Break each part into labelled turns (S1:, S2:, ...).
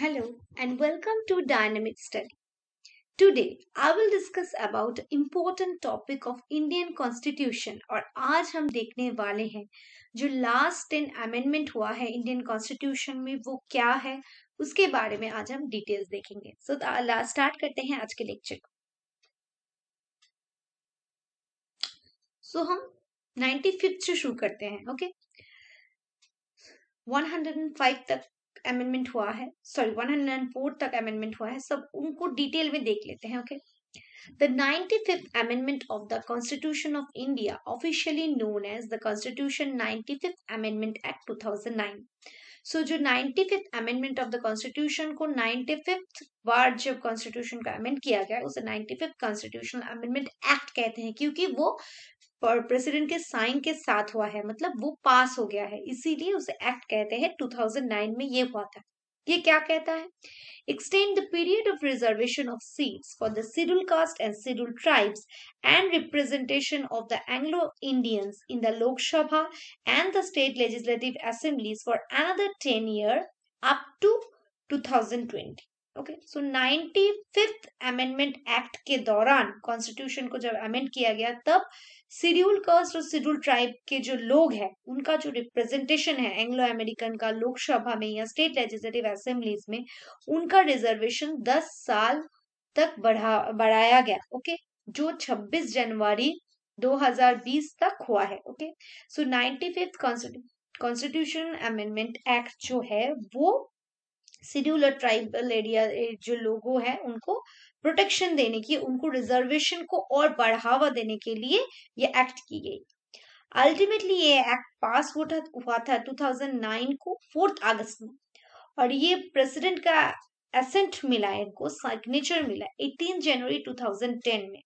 S1: Hello and welcome to Dynamic Study. Today I will discuss about important topic of Indian Constitution और आज हम देखने वाले हैं जो last ten amendment हुआ है Indian Constitution में वो क्या है उसके बारे में आज हम details देखेंगे So so, start करते हैं आज के lecture को so, हम 95th से शुरू करते हैं okay? 105 तक अमेंडमेंट हुआ है सॉरी फोर तक अमेंडमेंट हुआ है सब उनको डिटेल में देख लेते हैं okay the 95th amendment of the constitution of India officially known as the constitution 95th amendment act 2009 so so, जो 95th amendment of the constitution को फिफ्थ बार जब कॉन्स्टिट्यूशन का अमेंड किया गया उसे 95th कॉन्स्टिट्यूशनल अमेंडमेंट एक्ट कहते हैं क्योंकि वो प्रेसिडेंट के साइन के साथ हुआ है मतलब वो पास हो गया है इसीलिए उसे एक्ट कहते हैं 2009 में ये हुआ था ये क्या कहता है extend the period of reservation of seats for the scheduled caste and scheduled tribes and representation of the Anglo Indians in the Lok Sabha and the state legislative assemblies for another ten year up to 2020 okay so ninety fifth amendment act के दौरान constitution को जब amend किया गया तब scheduled caste और scheduled tribe के जो लोग हैं उनका जो रिप्रेजेंटेशन है एंग्लो अमेरिकन का लोकसभा में या स्टेट लेजिस्लेटिव असेंबलीज में उनका रिजर्वेशन दस साल तक बढ़ा बढ़ाया गया ओके okay? जो 26 जनवरी 2020 तक हुआ है okay so ninety fifth constitution amendment act जो है वो शेड्यूल और ट्राइबल एरिया जो लोगों हैं उनको प्रोटेक्शन देने की उनको रिजर्वेशन को और बढ़ावा देने के लिए ये एक्ट की गई अल्टीमेटली ये एक्ट पास हुआ था नाइन को फोर्थ अगस्त में और ये प्रेसिडेंट का एसेंट मिला है इनको सिग्नेचर मिला एटीन जनवरी टेन में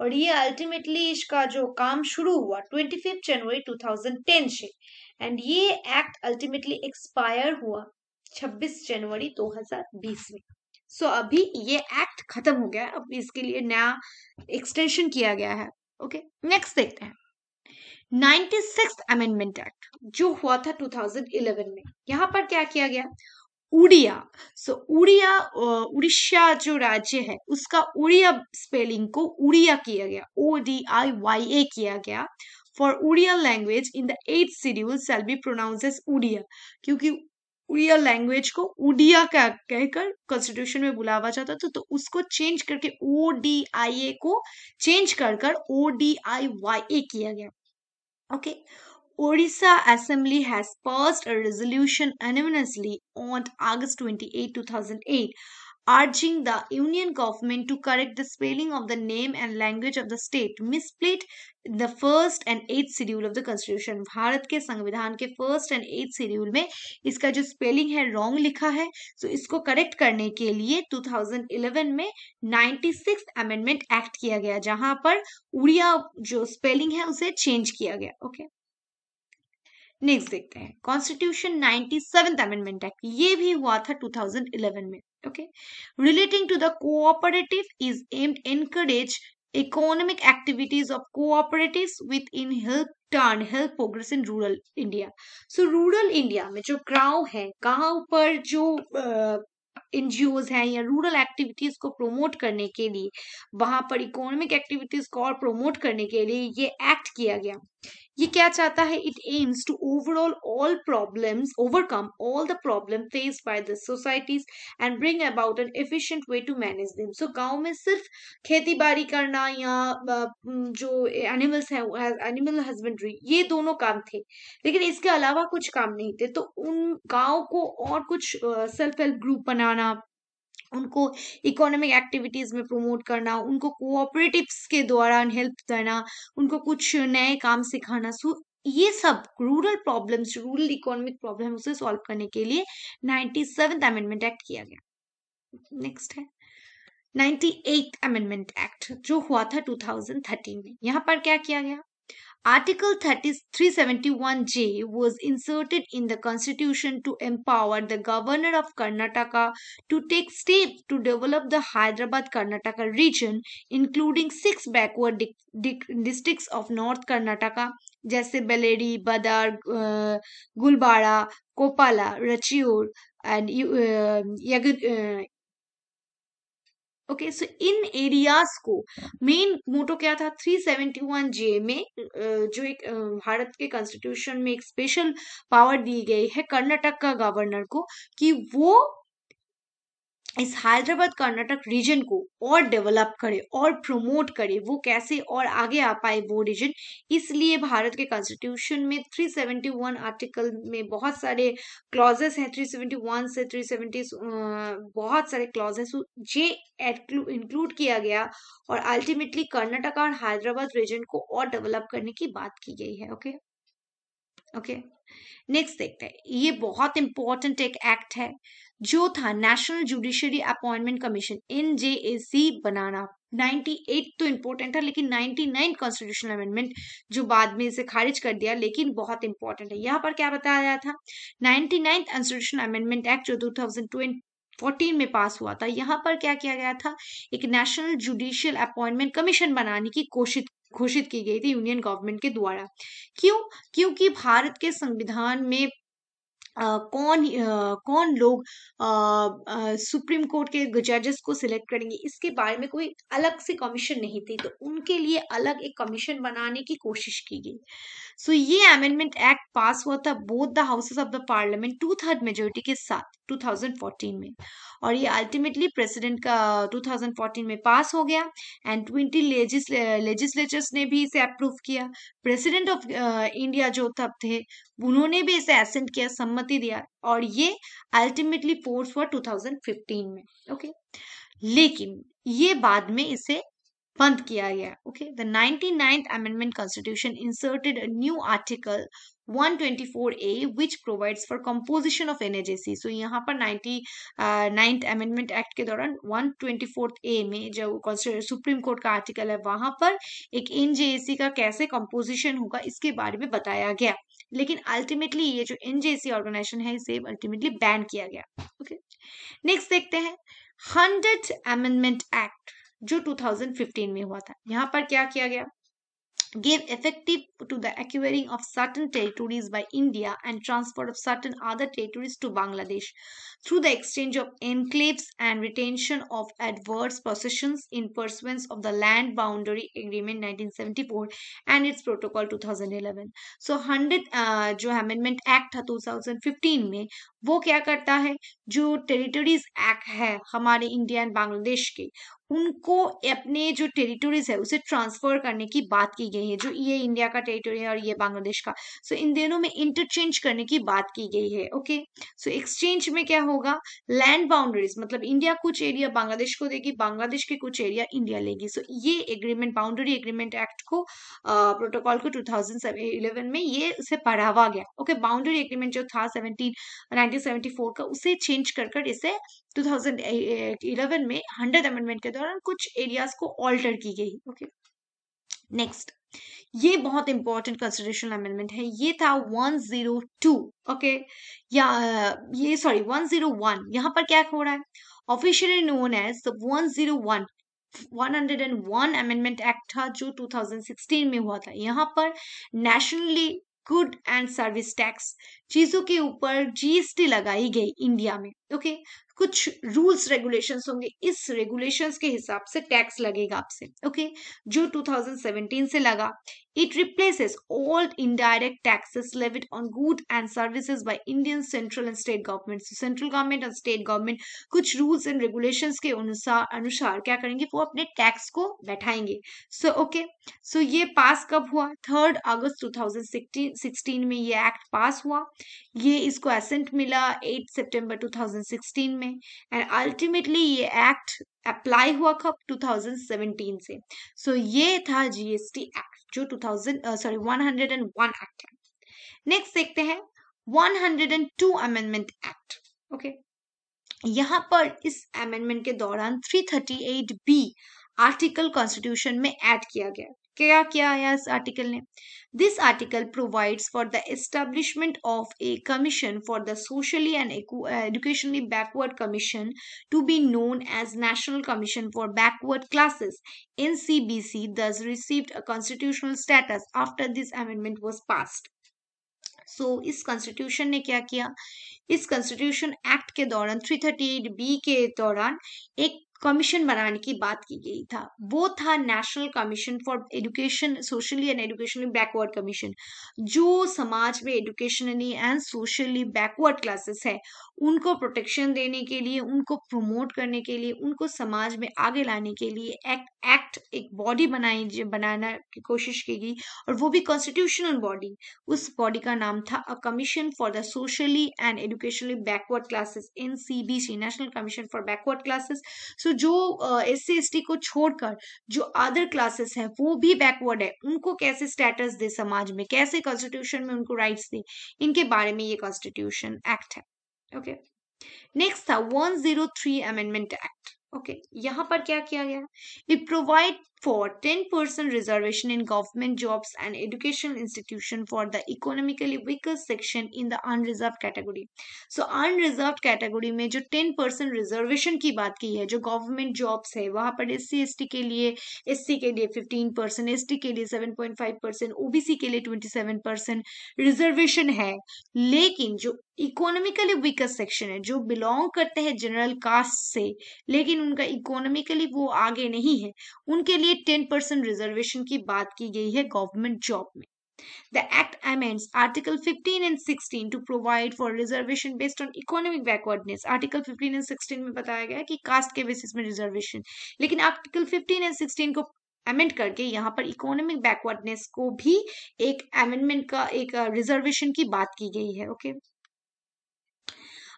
S1: और ये अल्टीमेटली इसका जो काम शुरू हुआ twenty fifth January two thousand ten से एंड ये एक्ट अल्टीमेटली एक्सपायर हुआ 26 जनवरी 2020 हम्म। में सो so, अभी ये एक्ट खत्म हो गया है अब इसके लिए नया एक्सटेंशन किया गया है ओके नेक्स्ट देखते हैं 96 अमेंडमेंट एक्ट जो हुआ था 2011 में यहाँ पर क्या किया गया उड़िया सो उड़िया उड़ीसा जो राज्य है उसका उड़िया स्पेलिंग को उड़िया किया गया ओ डी आई वाई ए किया गया for Oriya language in the eighth schedule shall be pronounce Oriya क्योंकि उड़िया लैंग्वेज को उड़िया का कहकर कॉन्स्टिट्यूशन में बुलावा जाता था तो उसको चेंज करके ओ डी आई ए को चेंज कर कर ओ डी आई वाई ए किया गया okay okay. Odisha Assembly has passed a resolution unanimously on August 28, 2008 urging the Union government to correct the spelling of the name and language of the state misplaced in the first and eighth schedule of the constitution Bharat के संविधान के first and eighth schedule में इसका जो spelling है wrong लिखा है तो so इसको करेक्ट करने के लिए 2011 में 96 अमेंडमेंट एक्ट किया गया जहां पर उड़िया जो स्पेलिंग है उसे चेंज किया गया ओके okay? नेक्स्ट देखते हैं कॉन्स्टिट्यूशन 97 अमेंडमेंट एक्ट ये भी हुआ था 2011 में okay relating to the cooperative is aimed encourage economic activities of cooperatives within help turn help progress in rural India so rural India में जो गांव है गांव पर जो एनजीओ uh, हैं या रूरल एक्टिविटीज को प्रोमोट करने के लिए वहां पर इकोनॉमिक एक्टिविटीज को और प्रोमोट करने के लिए ये एक्ट किया गया ये क्या चाहता है it aims to overall all problems overcome all the problem face by the societies and bring about an efficient way to manage them so गांव में सिर्फ खेती बाड़ी करना या जो एनिमल्स हैं एनिमल हस्बेंड्री ये दोनों काम थे लेकिन इसके अलावा कुछ काम नहीं थे तो उन गांव को और कुछ सेल्फ हेल्प ग्रुप बनाना उनको इकोनॉमिक एक्टिविटीज़ में प्रमोट करना उनको कोऑपरेटिव्स के द्वारा हेल्प देना उनको कुछ नए काम सिखाना सो ये सब rural problems rural economic problem उसे सॉल्व करने के लिए नाइन्टी सेवन अमेंडमेंट एक्ट किया गया नेक्स्ट है एट अमेंडमेंट एक्ट जो हुआ था टू थाउजेंड थर्टीन में यहाँ पर क्या किया गया Article 371J was inserted in the constitution to empower the governor of Karnataka to take steps to develop the Hyderabad Karnataka region, including six backward di- di- districts of North Karnataka, जैसे Badar, Bidar Gulbarga Koppal and and okay so इन areas को main motto क्या था 371 जे में जो एक भारत के constitution में एक स्पेशल पावर दी गई है कर्नाटक का गवर्नर को कि वो इस हैदराबाद कर्नाटक रीजन को और डेवलप करे और प्रमोट करे वो कैसे और आगे आ पाए वो रीजन इसलिए भारत के कॉन्स्टिट्यूशन में 371 आर्टिकल में बहुत सारे क्लॉजेस हैं 371 से 370 बहुत सारे क्लॉजेस ये इंक्लूड किया गया और अल्टीमेटली कर्नाटक और हैदराबाद रीजन को और डेवलप करने की बात की गई है ओके ओके नेक्स्ट देखते हैं ये बहुत इंपॉर्टेंट एक एक्ट है जो था नेशनल जुडिशरी अपॉइंटमेंट कमीशन एन बनाना 98 तो इम्पोर्टेंट है लेकिन 99 कॉन्स्टिट्यूशनल अमेंडमेंट जो बाद में इसे खारिज कर दिया लेकिन बहुत इंपॉर्टेंट है यहाँ पर क्या बताया गया था 99 कॉन्स्टिट्यूशनल अमेंडमेंट एक्ट जो 2020 में पास हुआ था यहाँ पर क्या किया गया था एक नेशनल जुडिशियल अपॉइंटमेंट कमीशन बनाने की कोशिश घोषित की गई थी यूनियन गवर्नमेंट के द्वारा क्यों क्योंकि भारत के संविधान में आ, कौन आ, कौन लोग आ, सुप्रीम कोर्ट के जजेस को सिलेक्ट करेंगे इसके बारे में कोई अलग से कमीशन नहीं थी तो उनके लिए अलग एक कमीशन बनाने की कोशिश की गई सो so, ये अमेंडमेंट एक्ट पास हुआ था both the houses of the parliament two third majority के साथ 2014 में और ये अल्टीमेटली प्रेसिडेंट का 2014 uh, में पास हो गया एंड ट्वेंटी लेजिस्लेचर्स ने भी इसे अप्रूव किया प्रेसिडेंट ऑफ इंडिया जो तब थे उन्होंने भी इसे एसेंट किया सम्मति दिया और ये अल्टीमेटली फोर्स हुआ 2015 में ओके okay? लेकिन ये बाद में इसे बंद किया गया okay the ninety ninth amendment constitution inserted a new article 124A, which provides for composition of of So यहाँ पर 99th uh, Amendment Act के दौरान 124A में जो सुप्रीम कोर्ट का आर्टिकल है वहां पर एक एनजेएसी का कैसे कंपोजिशन होगा इसके बारे में बताया गया लेकिन अल्टीमेटली ये जो एनजेएसी ऑर्गेनाइजेशन है इसे अल्टीमेटली बैन किया गया ओके okay? नेक्स्ट देखते हैं हंड्रेड अमेंडमेंट एक्ट जो 2015 में हुआ था यहाँ पर क्या किया गया gave effective to the acquiring of certain territories by India and transfer of certain other territories to Bangladesh through the exchange of enclaves and retention of adverse possession in pursuance of the land boundary agreement nineteen seventy four and its protocol two thousand eleven so hundred जो amendment act था two thousand fifteen में वो क्या करता है जो territories act है हमारे इंडिया एंड बांग्लादेश के उनको अपने जो टेरिटोरीज है उसे ट्रांसफर करने की बात की गई है जो ये इंडिया का टेरिटोरी है और ये बांग्लादेश का सो so, इन दोनों में इंटरचेंज करने की बात की गई है ओके सो एक्सचेंज में क्या होगा लैंड बाउंड्रीज मतलब इंडिया कुछ एरिया बांग्लादेश को देगी बांग्लादेश के कुछ एरिया इंडिया लेगी सो so, ये एग्रीमेंट बाउंड्री एग्रीमेंट एक्ट को प्रोटोकॉल को टू में ये उसे बढ़ावा गया ओके बाउंड्री एग्रीमेंट जो था सेवनटीन 1974 का उसे चेंज कर कर इसे 2011 में हंड्रेड अमेंडमेंट के दौरान कुछ एरियाज को ऑल्टर की गई ओके नेक्स्ट ये बहुत इंपॉर्टेंट कंसिडरेशन अमेंडमेंट है ये था 102 ओके okay? या ये सॉरी 101 जीरो यहां पर क्या हो रहा है officially known as the 101 101 amendment act था जो 2016 में हुआ था यहाँ पर nationally good and service tax चीजों के ऊपर जीएसटी लगाई गई इंडिया में ओके कुछ रूल्स रेगुलेशंस होंगे इस रेगुलेशंस के हिसाब से टैक्स लगेगा आपसे ओके जो 2017 से लगा it replaces all indirect taxes levied on good and services by Indian central and state government central government और स्टेट गवर्नमेंट कुछ रूल्स एंड रेगुलेशंस के अनुसार अनुसार क्या करेंगे वो अपने टैक्स को बैठाएंगे सो ओके सो ये पास कब हुआ थर्ड अगस्त टू में ये एक्ट पास हुआ ये इसको एसेंट मिला एट सेप्टेम्बर टू में हैं एंड अल्टीमेटली ये एक्ट अप्लाई हुआ कब 2017 से सो so, ये था जीएसटी एक्ट जो 2000 सॉरी uh, 101 एक्ट है नेक्स्ट देखते हैं 102 अमेंडमेंट एक्ट ओके यहाँ पर इस अमेंडमेंट के दौरान 338 बी आर्टिकल कॉन्स्टिट्यूशन में ऐड किया गया क्या किया है इस आर्टिकल ने this article provides for the establishment of a commission for the socially and educationally backward commission to be known as national commission for backward classes N C B C this received a constitutional status after this amendment was passed so इस constitution ने क्या किया इस constitution act के दौरान 338 B के दौरान एक कमीशन बनाने की बात की गई था वो था national commission for education socially and educationally backward commission जो समाज में educationally and socially backward classes है उनको प्रोटेक्शन देने के लिए उनको प्रमोट करने के लिए उनको समाज में आगे लाने के लिए एक एक्ट एक्ट एक बॉडी बनाई बनाने की कोशिश की गई और वो भी कॉन्स्टिट्यूशनल बॉडी उस बॉडी का नाम था a commission for the socially and educationally backward classes N C national commission for backward classes so जो एस सी को छोड़कर जो अदर क्लासेस हैं वो भी बैकवर्ड है उनको कैसे स्टेटस दे समाज में कैसे कॉन्स्टिट्यूशन में उनको राइट्स दे इनके बारे में ये कॉन्स्टिट्यूशन एक्ट है ओके okay? नेक्स्ट था one zero three amendment act okay okay, यहाँ पर क्या किया गया it provide for 10% reservation in government jobs and educational institution for the economically weaker section in the unreserved category so unreserved category में जो 10% reservation की बात की है जो government jobs है वहां पर एस सी के लिए एस के लिए 15% एस के लिए 7.5% ओबीसी के लिए 27% रिजर्वेशन है लेकिन जो इकोनॉमिकली वीकर सेक्शन है जो बिलोंग करते हैं जनरल कास्ट से लेकिन उनका इकोनॉमिकली वो आगे नहीं है उनके लिए एट टेन परसेंट रिजर्वेशन की बात की गई है गवर्नमेंट जॉब में The Act amends Article 15 and 16 to provide for reservation based on economic backwardness. Article 15 and 16 में बताया गया है कि कास्ट के बेसिस में रिजर्वेशन लेकिन आर्टिकल 15 एंड 16 को अमेंड करके यहाँ पर इकोनॉमिक बैकवर्डनेस को भी एक अमेंडमेंट का एक रिजर्वेशन uh, की बात की गई है okay okay?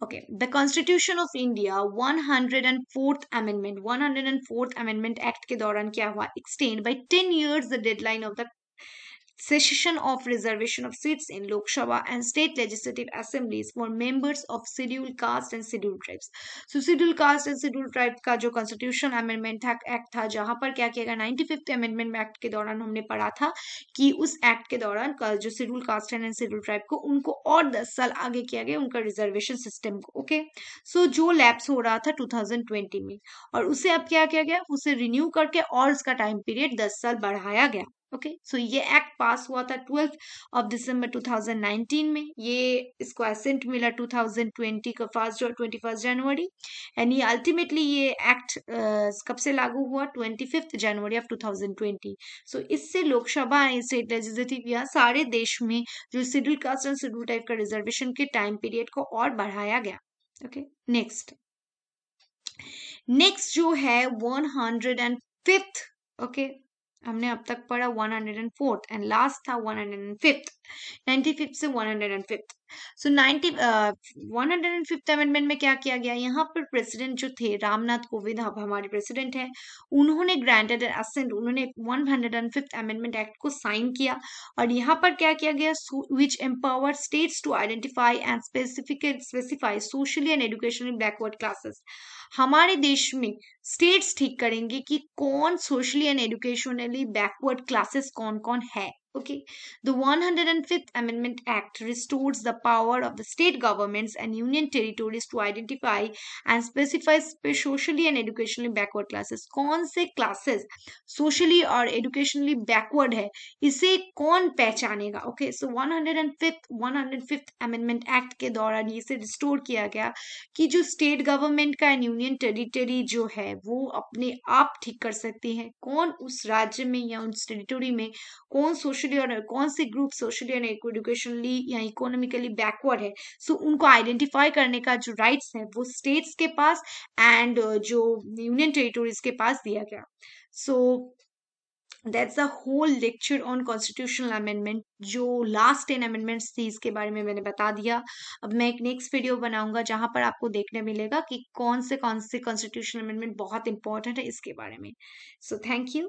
S1: Okay, the Constitution of India 104th Amendment 104th Amendment Act के दौरान क्या हुआ extend by 10 years the deadline of the cessation of reservation of seats in Lok Sabha and state legislative assemblies for members of scheduled caste and scheduled tribes. So scheduled caste and scheduled tribe का जो constitution amendment act था जहां पर क्या किया गया ninety fifth amendment act के दौरान हमने पढ़ा था कि उस एक्ट के दौरान जो schedule caste and schedule tribe को उनको और दस साल आगे किया गया उनका रिजर्वेशन सिस्टम को ओके okay? सो so, जो लैप्स हो रहा था 2020 में और उसे अब क्या किया गया उसे रिन्यू करके और उसका टाइम पीरियड दस साल बढ़ाया गया ओके सो ये एक्ट पास हुआ था ट्वेल्थ ऑफ दिसंबर 2019 में ये इसको एसेंट मिला 2020 का फर्स्ट ट्वेंटी जनवरी एंड ये अल्टीमेटली ये एक्ट कब से लागू हुआ ट्वेंटी जनवरी ऑफ 2020 सो इससे लोकसभा स्टेट लेजिस्लेटिव या सारे देश में जो schedule caste and schedule type का रिजर्वेशन के टाइम पीरियड को और बढ़ाया गया ओके नेक्स्ट नेक्स्ट जो है one hundred and fifth okay हमने अब तक पढ़ा one hundred and fourth and last था one hundred and fifth ninety fifth से one hundred and fifth so ninety one hundred and fifth amendment में क्या किया गया यहाँ पर प्रेसिडेंट जो थे रामनाथ कोविंद अब हमारे प्रेसिडेंट हैं उन्होंने ग्रांटेड असेंट उन्होंने one hundred and fifth amendment act को साइन किया और यहाँ पर क्या किया गया which empower states to identify and specific specify socially and educationally backward classes हमारे देश में स्टेट्स ठीक करेंगे कि कौन socially and educationally backward classes कौन कौन है Okay, the 105th Amendment Act restores the power of the state governments and union territories to identify and specify socially and educationally backward classes. kaun se classes socially or educationally backward hai ise kaun pehchanega okay so 105th 105th amendment act ke dauran ye se restore kiya gaya ki jo state government ka and union territory jo hai wo apne aap theek kar सकती है kaun us rajya mein ya उस territory mein kaun social socially और कौन से group socially और educationally या economically backward है so so, उनको आइडेंटिफाई करने का जो राइट्स है वो स्टेट्स के पास एंड uh, जो यूनियन टेरिटोरीज के पास दिया गया so so, that's the whole lecture on constitutional amendment जो लास्ट टेन अमेंडमेंट्स थी इसके बारे में मैंने बता दिया अब मैं एक नेक्स्ट वीडियो बनाऊंगा जहां पर आपको देखने मिलेगा कि कौन से कौन से कॉन्स्टिट्यूशनल अमेंडमेंट बहुत इंपॉर्टेंट है इसके बारे में सो थैंक यू